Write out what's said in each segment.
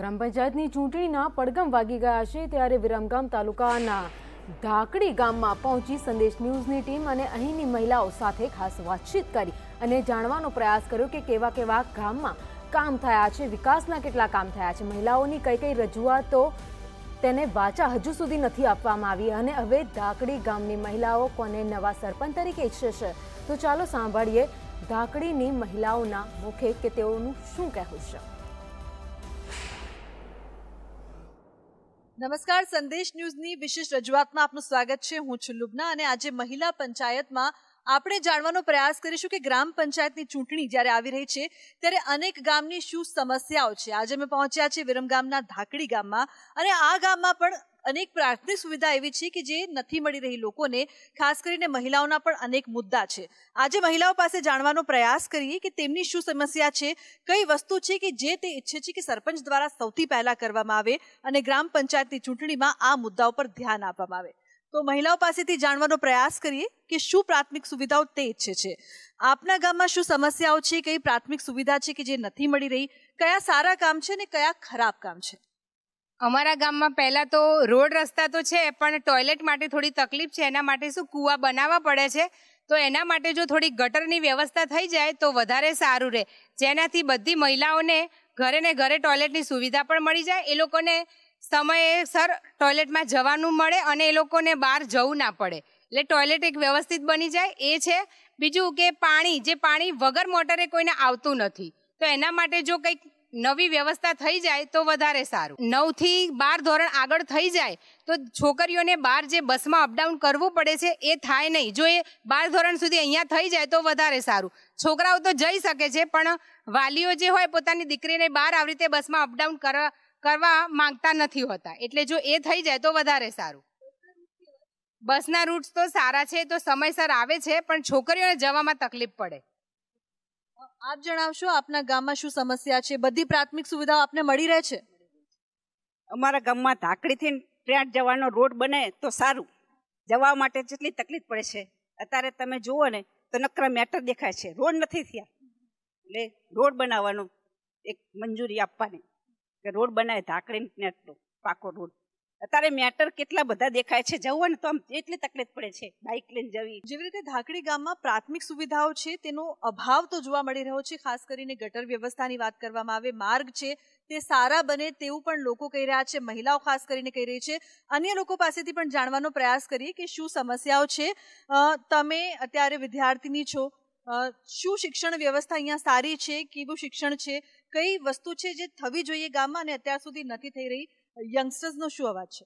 ગ્રામ પંચાયતની ચૂંટણીના પડગમ વાગી ગયા છે ત્યારે વિરમગામ તાલુકાના ઢાકડી ગામમાં પહોંચી સંદેશ ન્યૂઝની ટીમ અને અહીંની મહિલાઓ સાથે ખાસ વાતચીત કરી અને જાણવાનો પ્રયાસ કર્યો કે કેવા કેવા ગામમાં કામ થયા છે વિકાસના કેટલા કામ થયા છે મહિલાઓની કઈ કઈ રજૂઆતો તેને વાચા હજુ સુધી નથી આપવામાં આવી અને હવે ધાકડી ગામની મહિલાઓ કોને નવા સરપંચ તરીકે ઈચ્છશે છે તો ચાલો સાંભળીએ ધાકડીની મહિલાઓના મુખે કે તેઓનું શું કહેવું છે નમસ્કાર સંદેશ ન્યૂઝની વિશેષ રજૂઆતમાં આપનું સ્વાગત છે હું છું લુબના અને આજે મહિલા પંચાયતમાં આપણે જાણવાનો પ્રયાસ કરીશું કે ગ્રામ પંચાયતની ચૂંટણી જ્યારે આવી રહી છે ત્યારે અનેક ગામની શું સમસ્યાઓ છે આજે અમે પહોંચ્યા છે વિરમગામના ધાકડી ગામમાં અને આ ગામમાં પણ અનેક પ્રાથમિક સુવિધા એવી છે કે જે નથી મળી રહી લોકોને ખાસ કરીને મહિલાઓના પણ અનેક મુદ્દા છે આજે મહિલાઓ પાસે જાણવાનો પ્રયાસ કરીએ કે તેમની શું સમસ્યા છે કઈ વસ્તુ છે કે જે તે ઈચ્છે છે કે સરપંચ દ્વારા સૌથી પહેલા કરવામાં આવે અને ગ્રામ પંચાયતની ચૂંટણીમાં આ મુદ્દાઓ પર ધ્યાન આપવામાં આવે તો મહિલાઓ પાસેથી જાણવાનો પ્રયાસ કરીએ કે શું પ્રાથમિક સુવિધાઓ તે ઈચ્છે છે આપના ગામમાં શું સમસ્યાઓ છે કઈ પ્રાથમિક સુવિધા છે કે જે નથી મળી રહી કયા સારા કામ છે ને કયા ખરાબ કામ છે અમારા ગામમાં પહેલાં તો રોડ રસ્તા તો છે પણ ટોયલેટ માટે થોડી તકલીફ છે એના માટે શું કૂવા બનાવવા પડે છે તો એના માટે જો થોડી ગટરની વ્યવસ્થા થઈ જાય તો વધારે સારું રહે જેનાથી બધી મહિલાઓને ઘરે ને ઘરે ટોયલેટની સુવિધા પણ મળી જાય એ લોકોને સમયે સર ટોયલેટમાં જવાનું મળે અને એ લોકોને બહાર જવું ના પડે એટલે ટોયલેટ એક વ્યવસ્થિત બની જાય એ છે બીજું કે પાણી જે પાણી વગર મોટરે કોઈને આવતું નથી તો એના માટે જો કંઈક નવી વ્યવસ્થા થઈ જાય તો વધારે સારું નવથી બાર ધોરણ આગળ થઈ જાય તો છોકરીઓને બહાર જે બસમાં અપડાઉન કરવું પડે છે એ થાય નહીં જો એ બાર ધોરણ સુધી અહીંયા થઈ જાય તો વધારે સારું છોકરાઓ તો જઈ શકે છે પણ વાલીઓ જે હોય પોતાની દીકરીને બહાર આવી રીતે બસમાં અપડાઉન કરવા કરવા માંગતા નથી હોતા એટલે જો એ થઈ જાય તો વધારે સારું બસના રૂટ્સ તો સારા છે તો સમયસર આવે છે પણ છોકરીઓને જવામાં તકલીફ પડે આપ જણાવશો આપના ગામમાં શું સમસ્યા છે બધી પ્રાથમિક સુવિધાઓ આપને મળી રહે છે અમારા ગામમાં ધાકડીથી ટ્રેન જવાનો રોડ બને તો સારું જવા માટે જેટલી તકલીફ પડે છે અત્યારે તમે જુઓ ને તો નકરા મેટર દેખાય છે રોડ નથી થયા એટલે રોડ બનાવવાનો એક મંજૂરી આપવાની કે રોડ બનાવે ધાકડીને નેટનો પાકો રોડ અત્યારે મેટર કેટલા બધા દેખાય છે જવું હોય ને તો આમ એટલી તકલીફ પડે છે બાઇક લઈને જવી જેવી રીતે ધાકડી ગામમાં પ્રાથમિક સુવિધાઓ છે તેનો અભાવ તો જોવા મળી રહ્યો છે ખાસ કરીને ગટર વ્યવસ્થાની વાત કરવામાં આવે માર્ગ છે તે સારા બને તેવું પણ લોકો કહી રહ્યા છે મહિલાઓ ખાસ કરીને કહી રહી છે અન્ય લોકો પાસેથી પણ જાણવાનો પ્રયાસ કરીએ કે શું સમસ્યાઓ છે તમે અત્યારે વિદ્યાર્થીની છો શું શિક્ષણ વ્યવસ્થા અહીંયા સારી છે કેવું શિક્ષણ છે કઈ વસ્તુ છે જે થવી જોઈએ ગામમાં અને અત્યાર સુધી નથી થઈ રહી યંગસ્ટર્સનો શું અવાજ છે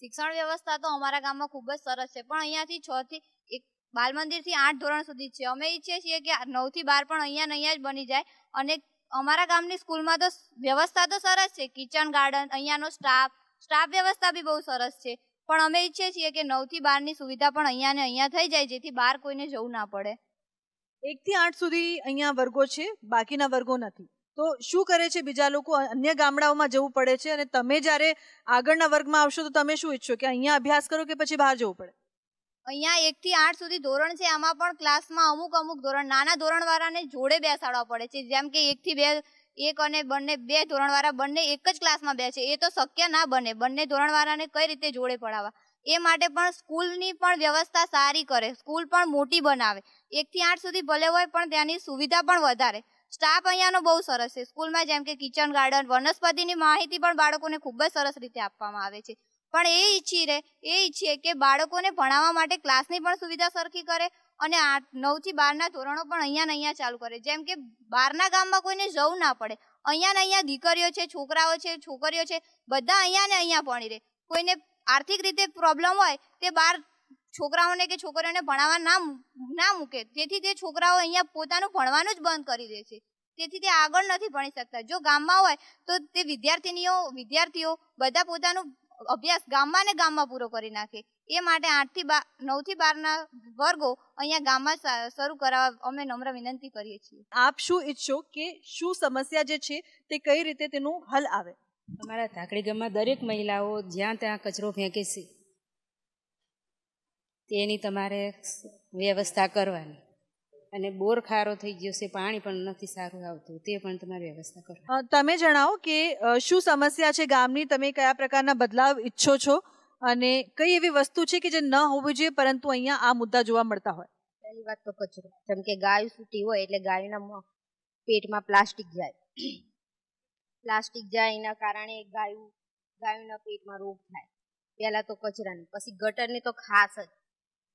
શિક્ષણ વ્યવસ્થા તો અમારા ગામમાં ખૂબ જ સરસ છે પણ અહીંયાથી છ થી એક બાલ મંદિરથી આઠ ધોરણ સુધી છે અમે ઈચ્છીએ છીએ કે નવથી બાર પણ અહીંયા ને અહીંયા જ બની જાય અને અમારા ગામની સ્કૂલમાં તો વ્યવસ્થા તો સરસ છે કિચન ગાર્ડન અહીંયાનો સ્ટાફ સ્ટાફ વ્યવસ્થા બી બહુ સરસ છે પણ અમે ઈચ્છીએ છીએ કે નવથી બારની સુવિધા પણ અહીંયા ને અહીંયા થઈ જાય જેથી બહાર કોઈને જવું ના પડે એકથી આઠ સુધી અહીંયા વર્ગો છે બાકીના વર્ગો નથી તો શું કરે છે બીજા લોકો અન્ય ગામડાઓમાં જવું પડે છે અને તમે જ્યારે આગળના વર્ગમાં આવશો તો તમે શું ઈચ્છો કે અહીંયા અભ્યાસ કરો કે પછી બહાર જવું પડે અહીંયા એક થી આઠ સુધી ધોરણ છે આમાં પણ ક્લાસમાં અમુક અમુક ધોરણ નાના ધોરણવાળાને જોડે બેસાડવા પડે છે જેમ કે એક થી બે એક અને બંને બે ધોરણવાળા બંને એક જ ક્લાસમાં બે છે એ તો શક્ય ના બને બંને ધોરણવાળાને કઈ રીતે જોડે પડાવવા એ માટે પણ સ્કૂલની પણ વ્યવસ્થા સારી કરે સ્કૂલ પણ મોટી બનાવે એકથી આઠ સુધી ભલે હોય પણ ત્યાંની સુવિધા પણ વધારે સ્ટાફ અહીંયાનો બહુ સરસ છે સ્કૂલમાં જેમ કે કિચન ગાર્ડન વનસ્પતિની માહિતી પણ બાળકોને ખૂબ જ સરસ રીતે આપવામાં આવે છે પણ એ ઈચ્છી રહે એ ઈચ્છીએ કે બાળકોને ભણાવવા માટે ક્લાસની પણ સુવિધા સરખી કરે અને આઠ નવથી બારના ધોરણો પણ અહીંયા ને અહીંયા ચાલુ કરે જેમ કે બહારના ગામમાં કોઈને જવું ના પડે અહીંયા ને અહીંયા દીકરીઓ છે છોકરાઓ છે છોકરીઓ છે બધા અહીંયા ને અહીંયા ભણી રહે કોઈને આર્થિક રીતે પ્રોબ્લેમ હોય તે બહાર છોકરાઓને કે છોકરીઓને ભણાવવા ના ના મૂકે તેથી તે છોકરાઓ અહીંયા પોતાનું ભણવાનું જ બંધ કરી દે છે તેથી તે આગળ નથી ભણી શકતા જો ગામમાં હોય તો તે વિદ્યાર્થીનીઓ વિદ્યાર્થીઓ બધા પોતાનું અભ્યાસ ગામમાં ને ગામમાં પૂરો કરી નાખે એ માટે આઠથી બાર નવથી બારના વર્ગો અહીંયા ગામમાં શરૂ કરાવવા અમે નમ્ર વિનંતી કરીએ છીએ આપ શું ઈચ્છો કે શું સમસ્યા જે છે તે કઈ રીતે તેનું હલ આવે અમારા ધાકડી ગામમાં દરેક મહિલાઓ જ્યાં ત્યાં કચરો ફેંકે છે તેની તમારે વ્યવસ્થા કરવાની અને બોર ખારો થઈ ગયો છે પાણી પણ નથી સારું આવતું તે પણ તમારે વ્યવસ્થા કરો તમે જણાવો કે શું સમસ્યા છે ગામની તમે કયા પ્રકારના બદલાવ ઈચ્છો છો અને કઈ એવી વસ્તુ છે કે જે ન હોવી જોઈએ પરંતુ અહીંયા આ મુદ્દા જોવા મળતા હોય પહેલી વાત તો કચરો જેમ કે ગાય સૂટી હોય એટલે ગાયના પેટમાં પ્લાસ્ટિક જાય પ્લાસ્ટિક જાય એના કારણે ગાયું ગાયના પેટમાં રોગ થાય પહેલા તો કચરાની પછી ગટરની તો ખાસ જ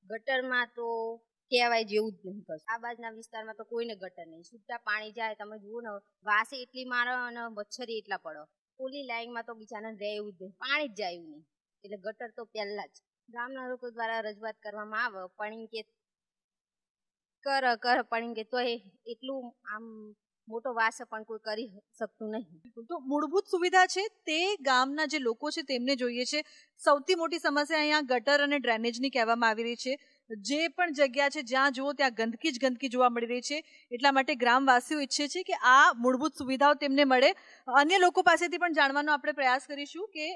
ગટરમાં તો કહેવાય જેવું જ નહીં કશું આ બાજુના વિસ્તારમાં તો કોઈને ગટર નહીં છૂટા પાણી જાય તમે જુઓ ને વાસે એટલી મારો અને મચ્છરી એટલા પડો ઓલી લાઇનમાં તો બીજાને રહે એવું જ નહીં પાણી જ જાય નહીં એટલે ગટર તો પહેલા જ ગામના લોકો દ્વારા રજૂઆત કરવામાં આવે પણ કે કર કર પણ કે તોય એટલું આમ મોટો વાસ પણ કોઈ કરી શકતું નહીં તો મૂળભૂત સુવિધા છે તે ગામના જે લોકો છે તેમને જોઈએ છે સૌથી મોટી સમસ્યા અહીંયા ગટર અને ડ્રેનેજની કહેવામાં આવી રહી છે જે પણ જગ્યા છે જ્યાં જુઓ ત્યાં ગંદકી જ ગંદકી જોવા મળી રહી છે એટલા માટે ગ્રામવાસીઓ ઈચ્છે છે કે આ મૂળભૂત સુવિધાઓ તેમને મળે અન્ય લોકો પાસેથી પણ જાણવાનો આપણે પ્રયાસ કરીશું કે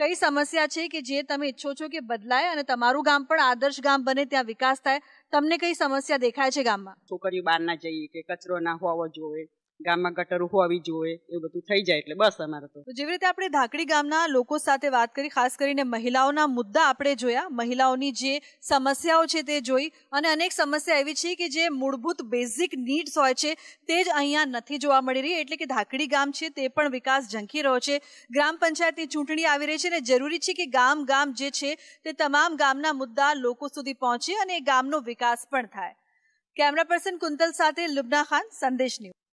કઈ સમસ્યા છે કે જે તમે ઈચ્છો છો કે બદલાય અને તમારું ગામ પણ આદર્શ ગામ બને ત્યાં વિકાસ થાય તમને કઈ સમસ્યા દેખાય છે ગામમાં છોકરીઓ બહાર ના જઈએ કે કચરો ના હોવો જોઈએ ગામમાં ગટર હોવી જોઈએ એવું બધું થઈ જાય એટલે બસ અમારે તો જેવી રીતે આપણે ધાકડી ગામના લોકો સાથે વાત કરી ખાસ કરીને મહિલાઓના મુદ્દા આપણે જોયા મહિલાઓની જે સમસ્યાઓ છે તે જોઈ અને અનેક સમસ્યા એવી છે કે જે મૂળભૂત બેઝિક નીડ્સ હોય છે તે જ અહીંયા નથી જોવા મળી રહી એટલે કે ધાકડી ગામ છે તે પણ વિકાસ ઝંખી રહ્યો છે ગ્રામ પંચાયતની ચૂંટણી આવી રહી છે અને જરૂરી છે કે ગામ ગામ જે છે તે તમામ ગામના મુદ્દા લોકો સુધી પહોંચે અને એ ગામનો વિકાસ પણ થાય કેમેરા પર્સન કુંતલ સાથે લુબના ખાન સંદેશ ન્યૂઝ